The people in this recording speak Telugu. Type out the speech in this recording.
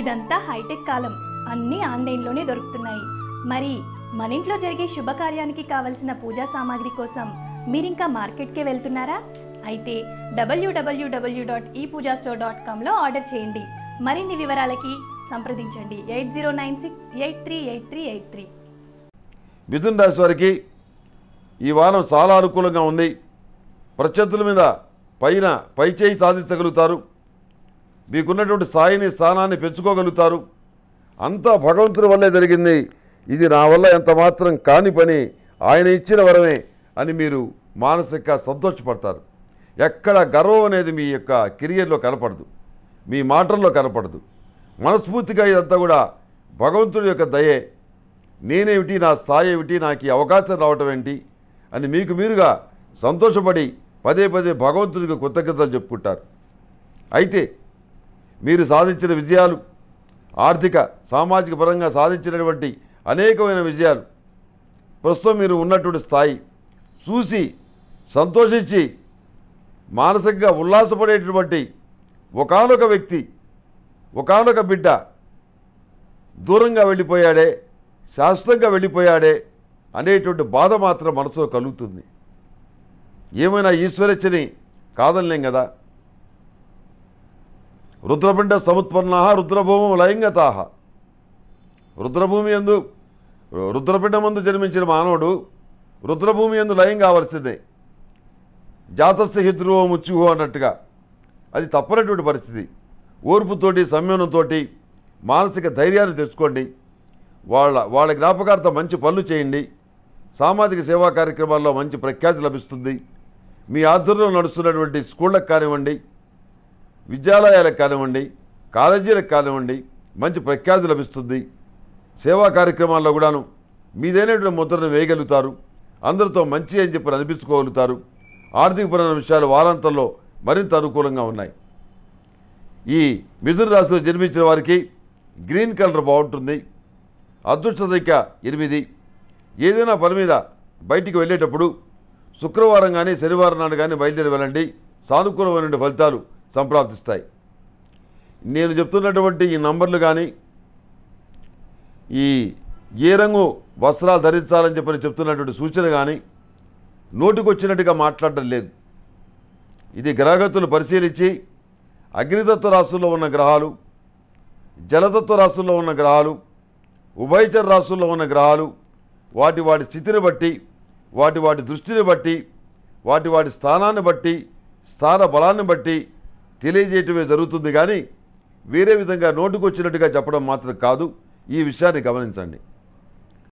ఇదంతా హైటెక్ కాలం అన్నీ ఆన్లైన్లోనే దొరుకుతున్నాయి మరి మన ఇంట్లో జరిగే శుభకార్యానికి కావలసిన పూజా సామాగ్రి కోసం మీరింకా మార్కెట్కే వెళ్తున్నారా అయితే W W W dot e Pooja store dot కామ్లో ఆర్డర్ చేయండి మరిన్ని వివరాలకి సంప్రదించండి eight zero nine six eight three eight three eight three మిథున్ రాశి వారికి ఈ వారం చాలా అనుకూలంగా ఉంది ప్రత్యర్థుల మీద పైన పైచేయి సాధించగలుగుతారు మీకున్నటువంటి స్థాయిని స్థానాన్ని పెంచుకోగలుగుతారు అంతా భగవంతుడి వల్లే జరిగింది ఇది నా వల్ల ఎంత మాత్రం కాని పని ఆయన ఇచ్చిన వరమే అని మీరు మానసిక సంతోషపడతారు ఎక్కడ గర్వం అనేది మీ యొక్క కెరియర్లో కనపడదు మీ మాటల్లో కనపడదు మనస్ఫూర్తిగా ఇదంతా కూడా భగవంతుడి యొక్క దయే నేనేమిటి నా స్థాయి ఏమిటి నాకు అవకాశం రావటం ఏంటి అని మీకు మీరుగా సంతోషపడి పదే పదే భగవంతుడికి కృతజ్ఞతలు చెప్పుకుంటారు అయితే మీరు సాధించిన విజయాలు ఆర్థిక సామాజిక పరంగా సాధించినటువంటి అనేకమైన విజయాలు ప్రస్తుతం మీరు ఉన్నటువంటి స్థాయి చూసి సంతోషించి మానసికంగా ఉల్లాసపడేటటువంటి ఒకనొక వ్యక్తి ఒకనొక బిడ్డ దూరంగా వెళ్ళిపోయాడే శాశ్వతంగా వెళ్ళిపోయాడే అనేటువంటి బాధ మాత్రం మనసులో కలుగుతుంది ఏమైనా ఈశ్వరచ్చని కాదనలేం కదా రుద్రపిండ సముత్పన్న రుద్రభూమం లయంగత రుద్రభూమి ఎందు రుద్రపిండమందు జన్మించిన మానవుడు రుద్రభూమి ఎందు లయం కావలసిందే జాతస్య హిద్రువో ముచ్చుహో అన్నట్టుగా అది తప్పనటువంటి పరిస్థితి ఓర్పుతోటి సంయమనంతో మానసిక ధైర్యాన్ని తెచ్చుకోండి వాళ్ళ వాళ్ళ జ్ఞాపకార్థం మంచి పనులు చేయండి సామాజిక సేవా కార్యక్రమాల్లో మంచి ప్రఖ్యాతి లభిస్తుంది మీ ఆధ్వర్యంలో నడుస్తున్నటువంటి స్కూళ్ళకు కానివ్వండి విద్యాలయాలకు కానివ్వండి కాలేజీలకు కానివ్వండి మంచి ప్రఖ్యాతి లభిస్తుంది సేవా కార్యక్రమాల్లో కూడాను మీదైనటువంటి ముద్రను వేయగలుగుతారు అందరితో మంచి అని చెప్పి అనిపించుకోగలుగుతారు ఆర్థికపరమైన విషయాలు వారాంతంలో మరింత అనుకూలంగా ఉన్నాయి ఈ మిథున రాశిలో జన్మించిన వారికి గ్రీన్ కలర్ బాగుంటుంది అదృష్ట సంఖ్య ఎనిమిది ఏదైనా పని మీద బయటికి వెళ్ళేటప్పుడు శుక్రవారం కానీ శనివారం నాడు కానీ బయలుదేరి వెళ్ళండి సానుకూలమైన ఫలితాలు సంప్రాప్తిస్తాయి నేను చెప్తున్నటువంటి ఈ నంబర్లు కానీ ఈ ఏ రంగు వస్త్రాలు ధరించాలని చెప్పని చెప్తున్నటువంటి సూచన కానీ నోటికొచ్చినట్టుగా మాట్లాడడం లేదు ఇది గ్రహగతులు పరిశీలించి అగ్నితత్వ రాష్ట్రంలో ఉన్న గ్రహాలు జలతత్వ రాష్ట్రంలో ఉన్న గ్రహాలు ఉభయచర రాష్ట్రంలో ఉన్న గ్రహాలు వాటి వాటి స్థితిని బట్టి వాటి వాటి దృష్టిని బట్టి వాటి వాటి స్థానాన్ని బట్టి స్థాన బలాన్ని బట్టి తెలియజేయటమే జరుగుతుంది కానీ వేరే విధంగా నోటుకు వచ్చినట్టుగా చెప్పడం మాత్రం కాదు ఈ విషయాన్ని గమనించండి